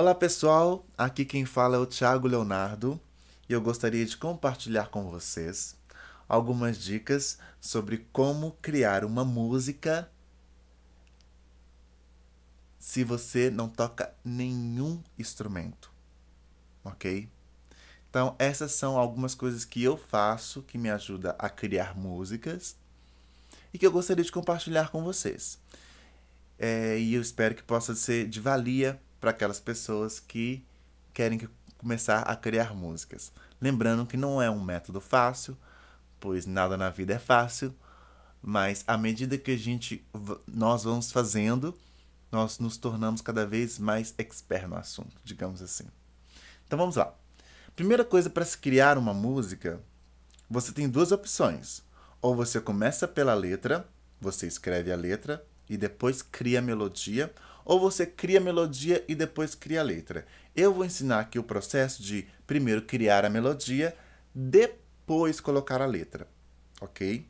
Olá pessoal, aqui quem fala é o Thiago Leonardo e eu gostaria de compartilhar com vocês algumas dicas sobre como criar uma música se você não toca nenhum instrumento, ok? Então, essas são algumas coisas que eu faço que me ajuda a criar músicas e que eu gostaria de compartilhar com vocês. É, e eu espero que possa ser de valia para aquelas pessoas que querem começar a criar músicas. Lembrando que não é um método fácil, pois nada na vida é fácil, mas à medida que a gente nós vamos fazendo, nós nos tornamos cada vez mais expert no assunto, digamos assim. Então vamos lá. Primeira coisa para se criar uma música, você tem duas opções. Ou você começa pela letra, você escreve a letra e depois cria a melodia, ou você cria a melodia e depois cria a letra. Eu vou ensinar aqui o processo de primeiro criar a melodia, depois colocar a letra, ok?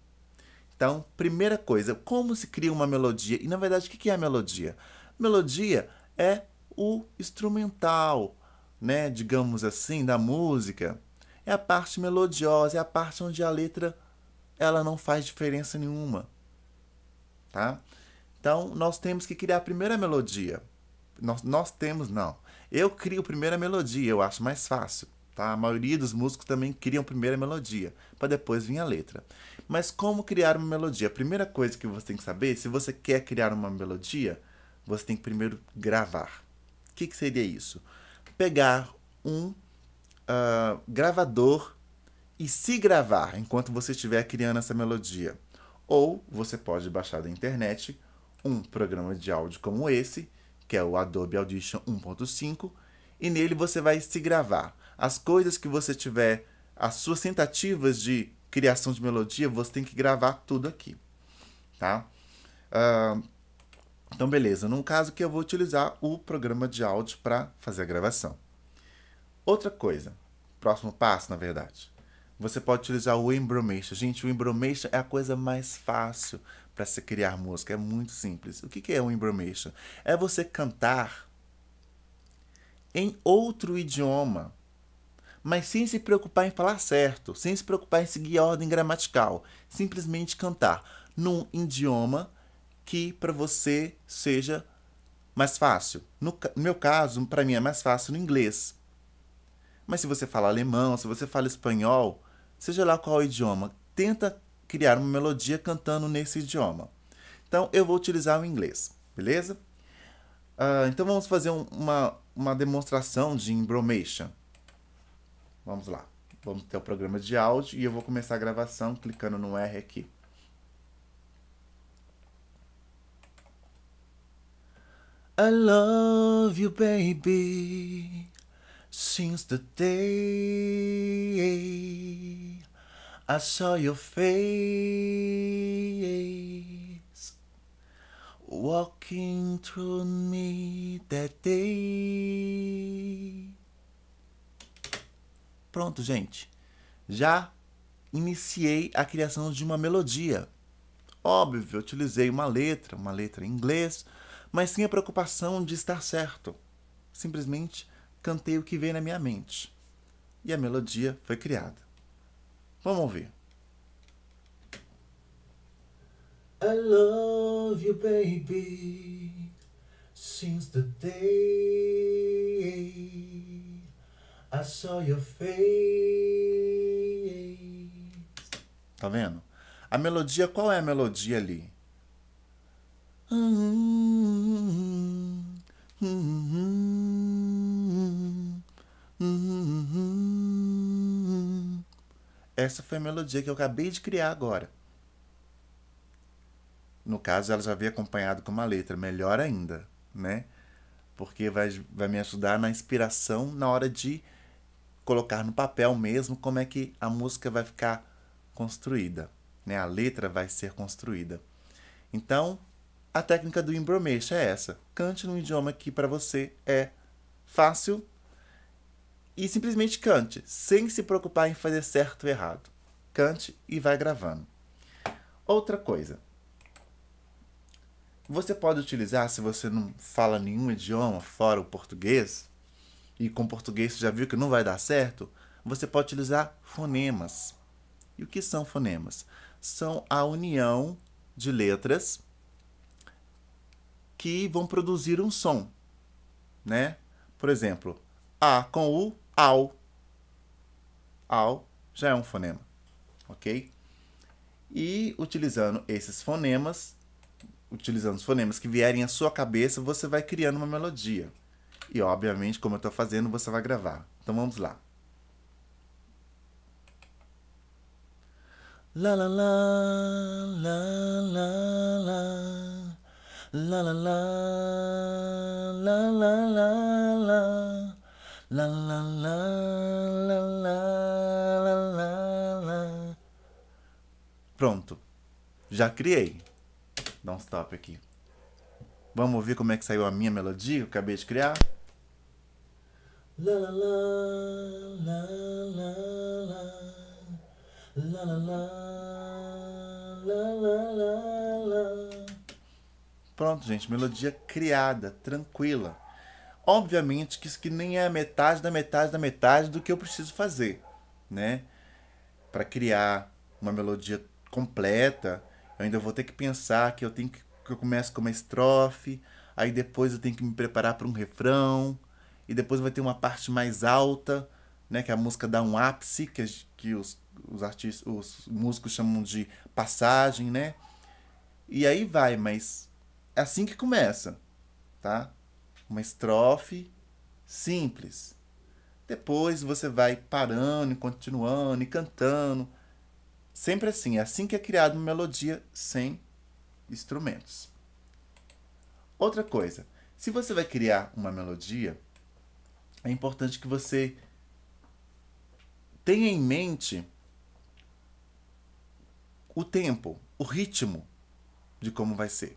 Então, primeira coisa, como se cria uma melodia? E na verdade, o que é a melodia? Melodia é o instrumental, né, digamos assim, da música. É a parte melodiosa, é a parte onde a letra ela não faz diferença nenhuma, tá? Então, nós temos que criar a primeira melodia. Nós, nós temos, não. Eu crio a primeira melodia, eu acho mais fácil. Tá? A maioria dos músicos também criam a primeira melodia, para depois vir a letra. Mas como criar uma melodia? A primeira coisa que você tem que saber, se você quer criar uma melodia, você tem que primeiro gravar. O que, que seria isso? Pegar um uh, gravador e se gravar enquanto você estiver criando essa melodia. Ou você pode baixar da internet um programa de áudio como esse, que é o Adobe Audition 1.5, e nele você vai se gravar. As coisas que você tiver, as suas tentativas de criação de melodia, você tem que gravar tudo aqui, tá? Uh, então, beleza. Num caso que eu vou utilizar o programa de áudio para fazer a gravação. Outra coisa, próximo passo, na verdade. Você pode utilizar o Embromation. Gente, o Embromation é a coisa mais fácil, para se criar música. É muito simples. O que é um embromation? É você cantar em outro idioma, mas sem se preocupar em falar certo, sem se preocupar em seguir a ordem gramatical. Simplesmente cantar num idioma que para você seja mais fácil. No, no meu caso, para mim é mais fácil no inglês. Mas se você fala alemão, se você fala espanhol, seja lá qual idioma, tenta criar uma melodia cantando nesse idioma. Então, eu vou utilizar o inglês, beleza? Uh, então, vamos fazer um, uma, uma demonstração de embromation. Vamos lá. Vamos ter o programa de áudio e eu vou começar a gravação clicando no R aqui. I love you, baby, since the day I saw your face walking through me that day. Pronto, gente. Já iniciei a criação de uma melodia. Óbvio, eu utilizei uma letra, uma letra em inglês, mas sem a preocupação de estar certo. Simplesmente cantei o que veio na minha mente. E a melodia foi criada. Vamos ouvir. I love you, baby, since the day I saw your face. Tá vendo? A melodia, qual é a melodia ali? mm essa foi a melodia que eu acabei de criar agora. No caso, ela já havia acompanhado com uma letra, melhor ainda, né? Porque vai, vai me ajudar na inspiração na hora de colocar no papel mesmo como é que a música vai ficar construída, né? A letra vai ser construída. Então, a técnica do embromation é essa. Cante no idioma que para você é fácil e simplesmente cante, sem se preocupar em fazer certo ou errado. Cante e vai gravando. Outra coisa. Você pode utilizar, se você não fala nenhum idioma fora o português, e com português você já viu que não vai dar certo, você pode utilizar fonemas. E o que são fonemas? São a união de letras que vão produzir um som, né? Por exemplo, A com U ao. Ao já é um fonema, ok? E utilizando esses fonemas, utilizando os fonemas que vierem à sua cabeça, você vai criando uma melodia. E, obviamente, como eu estou fazendo, você vai gravar. Então, vamos lá. La la la la la la la la la la la la La la la la la la la. Pronto. Já criei. Dá um stop aqui. Vamos ouvir como é que saiu a minha melodia que eu acabei de criar? La la la la la la la la la la la Pronto, gente, melodia criada, tranquila. Obviamente que isso que nem é a metade da metade da metade do que eu preciso fazer, né? Para criar uma melodia completa, eu ainda vou ter que pensar que eu tenho que, que eu começo com uma estrofe, aí depois eu tenho que me preparar para um refrão, e depois vai ter uma parte mais alta, né, que a música dá um ápice, que, que os, os artistas, os músicos chamam de passagem, né? E aí vai, mas é assim que começa, tá? uma estrofe simples. Depois você vai parando e continuando e cantando. Sempre assim, é assim que é criada uma melodia sem instrumentos. Outra coisa, se você vai criar uma melodia, é importante que você tenha em mente o tempo, o ritmo de como vai ser.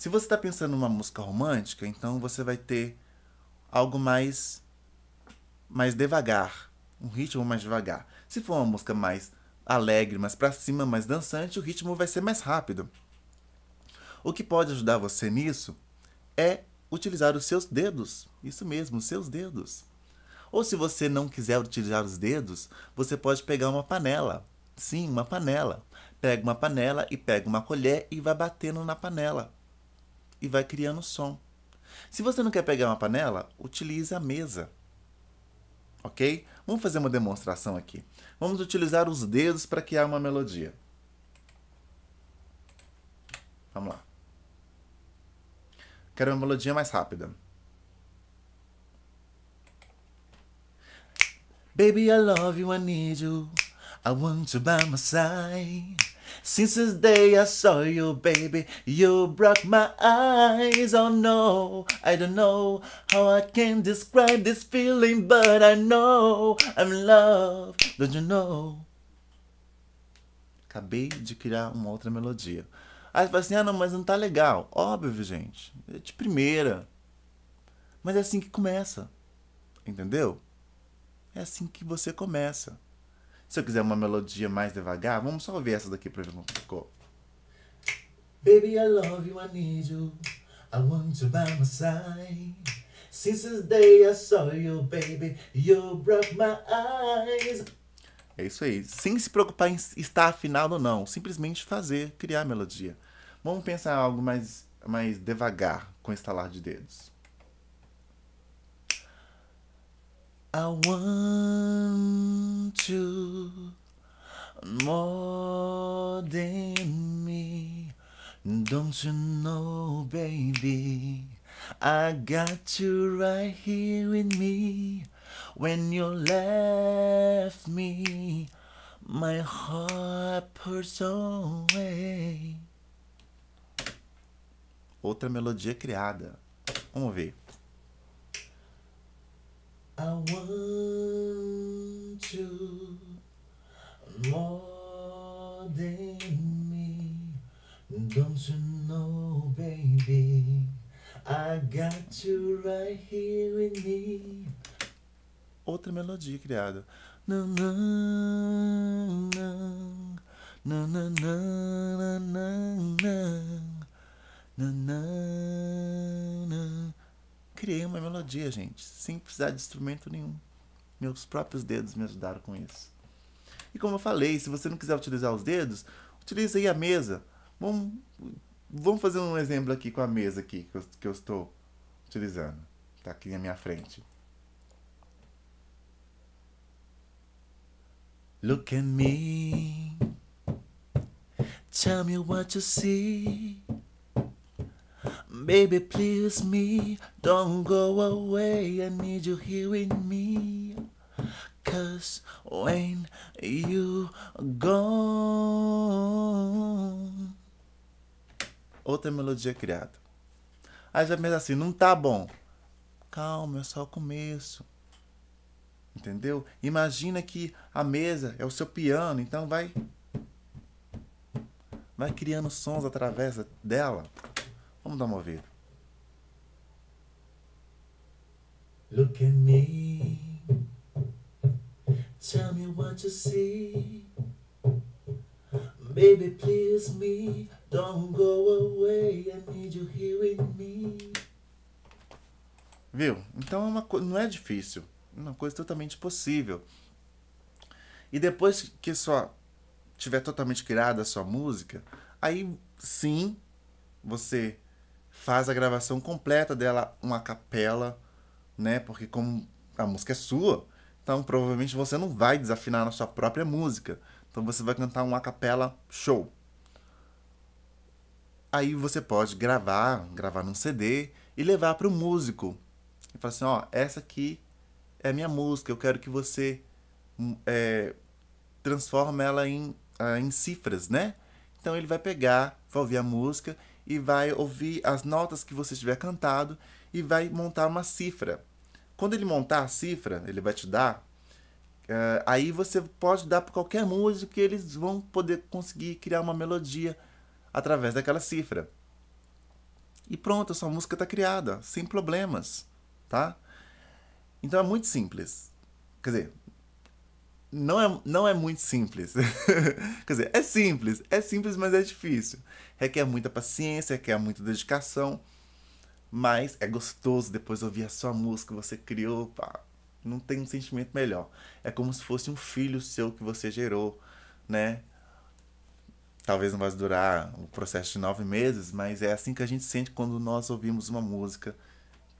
Se você está pensando numa música romântica, então você vai ter algo mais mais devagar, um ritmo mais devagar. Se for uma música mais alegre, mais para cima, mais dançante, o ritmo vai ser mais rápido. O que pode ajudar você nisso é utilizar os seus dedos. Isso mesmo, os seus dedos. Ou se você não quiser utilizar os dedos, você pode pegar uma panela. Sim, uma panela. Pega uma panela e pega uma colher e vai batendo na panela e vai criando som. Se você não quer pegar uma panela, utilize a mesa. Ok? Vamos fazer uma demonstração aqui. Vamos utilizar os dedos para criar uma melodia. Vamos lá. Quero uma melodia mais rápida. Baby, I love you, I need you. I want you by my side. Since the day I saw you, baby, you broke my eyes. Oh no, I don't know how I can describe this feeling, but I know I'm in love, don't you know? Acabei de criar uma outra melodia. Aí você fala assim, ah não, mas não tá legal. Óbvio, gente. É de primeira. Mas é assim que começa. Entendeu? É assim que você começa. Se eu quiser uma melodia mais devagar, vamos só ouvir essa daqui pra ver como ficou. Baby, I love you, I need you. I want you by my side. Since the day I saw you, baby, you broke my eyes. É isso aí. Sem se preocupar em estar afinado ou não. Simplesmente fazer, criar a melodia. Vamos pensar algo mais, mais devagar, com estalar de dedos. I want you more than me. Don't you know, baby? I got you right here with me. When you left me, my heart puts away. Outra melodia criada. Vamos ver. I want you more than me. Don't you know, baby? I got you right here with me. Outra melodia criada. Não, não, não. Não, criei uma melodia, gente, sem precisar de instrumento nenhum. Meus próprios dedos me ajudaram com isso. E como eu falei, se você não quiser utilizar os dedos, utilize aí a mesa. Vamos, vamos fazer um exemplo aqui com a mesa aqui que eu, que eu estou utilizando. Está aqui na minha frente. Look at me. Tell me what you see. Baby, please me, don't go away. I need you here with me. Cause when you gone. Outra melodia criada. Aí já pensa assim, não tá bom. Calma, é só o começo. Entendeu? Imagina que a mesa é o seu piano, então vai vai criando sons através dela. Vamos dar uma ouvida. Look at me. Tell me what you see. Baby, please me. Don't go away. I need you here with me. Viu? Então é uma não é difícil. É uma coisa totalmente possível. E depois que só tiver totalmente criada a sua música, aí sim você faz a gravação completa dela uma capela, né? Porque como a música é sua, então provavelmente você não vai desafinar na sua própria música. Então você vai cantar uma capela show. Aí você pode gravar, gravar num CD e levar para o músico. E falar assim, ó, essa aqui é a minha música, eu quero que você hum, é, transforma ela em, ah, em cifras, né? Então ele vai pegar, vai ouvir a música e vai ouvir as notas que você tiver cantado e vai montar uma cifra. Quando ele montar a cifra, ele vai te dar. Uh, aí você pode dar para qualquer músico que eles vão poder conseguir criar uma melodia através daquela cifra. E pronto, a sua música está criada, sem problemas, tá? Então é muito simples. Quer dizer, não é, não é muito simples. Quer dizer, é simples, é simples, mas é difícil. Requer muita paciência, requer muita dedicação, mas é gostoso depois ouvir a sua música que você criou, pá. Não tem um sentimento melhor. É como se fosse um filho seu que você gerou, né? Talvez não vá durar o processo de nove meses, mas é assim que a gente sente quando nós ouvimos uma música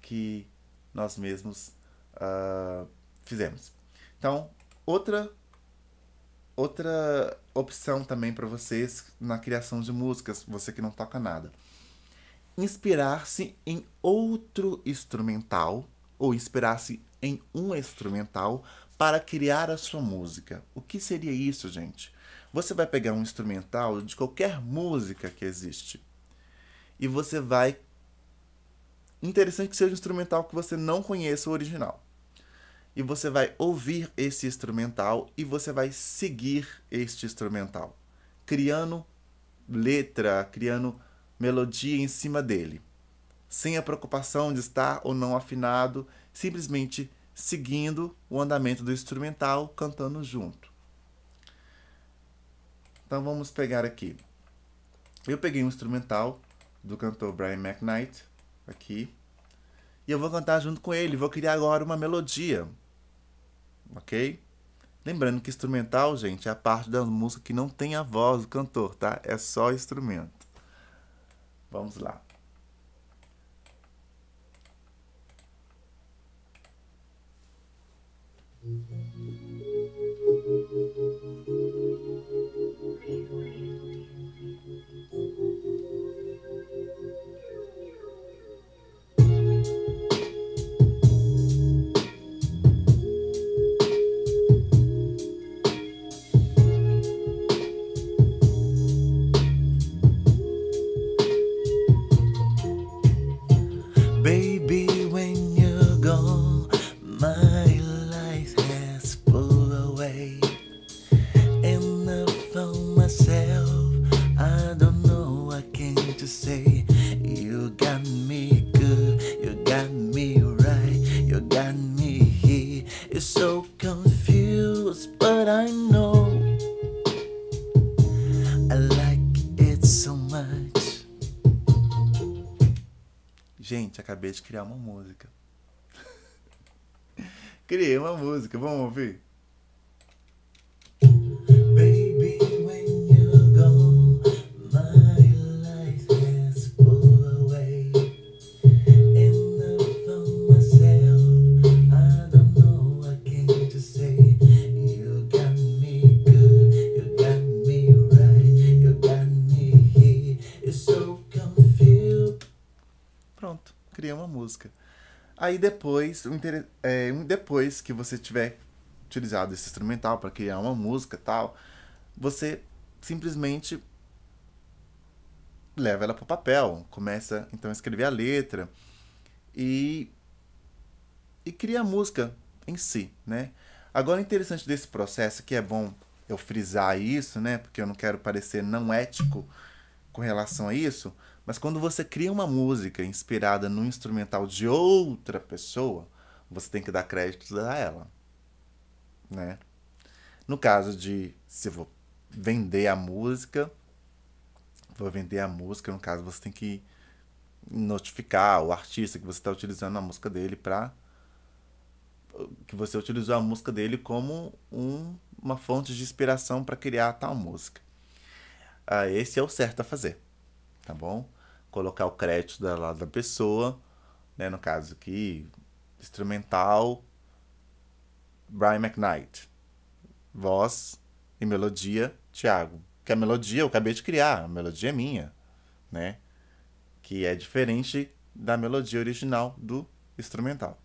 que nós mesmos uh, fizemos. Então, Outra outra opção também para vocês na criação de músicas, você que não toca nada. Inspirar-se em outro instrumental ou inspirar-se em um instrumental para criar a sua música. O que seria isso, gente? Você vai pegar um instrumental de qualquer música que existe e você vai interessante que seja um instrumental que você não conheça o original e você vai ouvir esse instrumental e você vai seguir este instrumental, criando letra, criando melodia em cima dele, sem a preocupação de estar ou não afinado, simplesmente seguindo o andamento do instrumental, cantando junto. Então vamos pegar aqui. Eu peguei um instrumental do cantor Brian McKnight aqui. E eu vou cantar junto com ele, vou criar agora uma melodia ok? Lembrando que instrumental, gente, é a parte das músicas que não tem a voz do cantor, tá? É só instrumento. Vamos lá. Gente, acabei de criar uma música. Criei uma música, vamos ouvir? cria uma música. Aí depois, é, depois que você tiver utilizado esse instrumental para criar uma música tal, você simplesmente leva ela para o papel, começa então a escrever a letra e e cria a música em si, né? Agora interessante desse processo que é bom eu frisar isso, né? Porque eu não quero parecer não ético com relação a isso, mas quando você cria uma música inspirada no instrumental de outra pessoa, você tem que dar créditos a ela, né? No caso de se eu vou vender a música, vou vender a música, no caso você tem que notificar o artista que você está utilizando a música dele para que você utilizou a música dele como um, uma fonte de inspiração para criar tal música. Ah, esse é o certo a fazer, tá bom? colocar o crédito da, lá da pessoa, né? No caso aqui, instrumental Brian McKnight. Voz e melodia Thiago. Que a melodia eu acabei de criar, a melodia é minha, né? Que é diferente da melodia original do instrumental.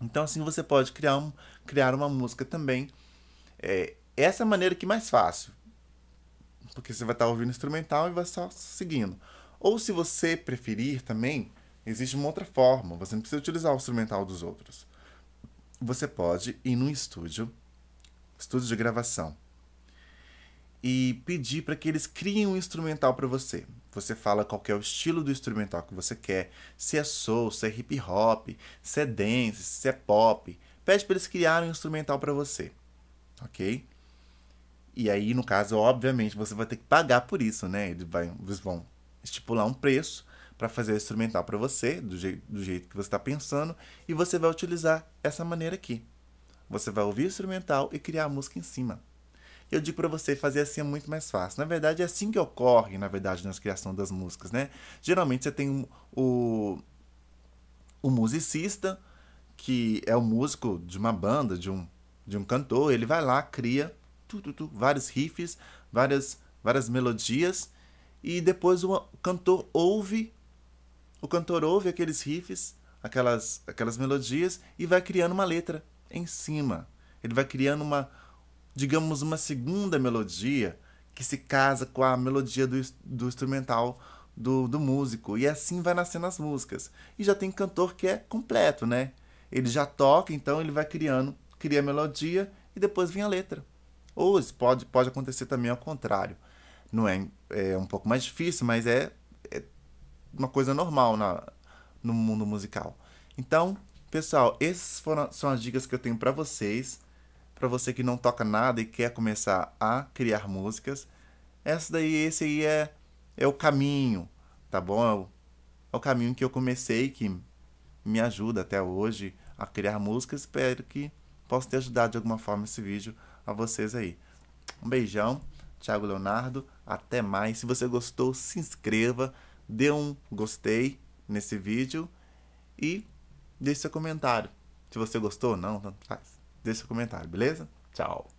Então assim você pode criar, um, criar uma música também. É, essa é a maneira que é mais fácil. Porque você vai estar ouvindo instrumental e vai estar seguindo. Ou se você preferir também, existe uma outra forma. Você não precisa utilizar o instrumental dos outros. Você pode ir num estúdio, estúdio de gravação, e pedir para que eles criem um instrumental para você. Você fala qual é o estilo do instrumental que você quer, se é soul, se é hip hop, se é dance, se é pop. Pede para eles criarem um instrumental para você, ok? E aí, no caso, obviamente, você vai ter que pagar por isso, né? Eles vão estipular um preço para fazer o instrumental para você, do, je do jeito que você está pensando, e você vai utilizar essa maneira aqui. Você vai ouvir o instrumental e criar a música em cima. Eu digo para você, fazer assim é muito mais fácil. Na verdade, é assim que ocorre, na verdade, na criação das músicas, né? Geralmente você tem o, o musicista, que é o músico de uma banda, de um, de um cantor, ele vai lá, cria tu, tu, tu, vários riffs, várias, várias melodias, e depois o cantor ouve, o cantor ouve aqueles riffs, aquelas, aquelas melodias e vai criando uma letra em cima. Ele vai criando uma, digamos, uma segunda melodia que se casa com a melodia do, do instrumental do, do músico. E assim vai nascendo as músicas. E já tem cantor que é completo, né? Ele já toca, então ele vai criando, cria a melodia e depois vem a letra. Ou pode, pode acontecer também ao contrário. Não é, é um pouco mais difícil, mas é, é uma coisa normal na, no mundo musical. Então, pessoal, essas foram, são as dicas que eu tenho para vocês. Para você que não toca nada e quer começar a criar músicas. Essa daí, esse aí é, é o caminho, tá bom? É, é o caminho que eu comecei, que me ajuda até hoje a criar músicas. Espero que possa ter ajudado de alguma forma esse vídeo a vocês aí. Um beijão. Thiago Leonardo. Até mais. Se você gostou, se inscreva, dê um gostei nesse vídeo e deixe seu comentário. Se você gostou ou não, tanto faz. Deixe seu comentário, beleza? Tchau.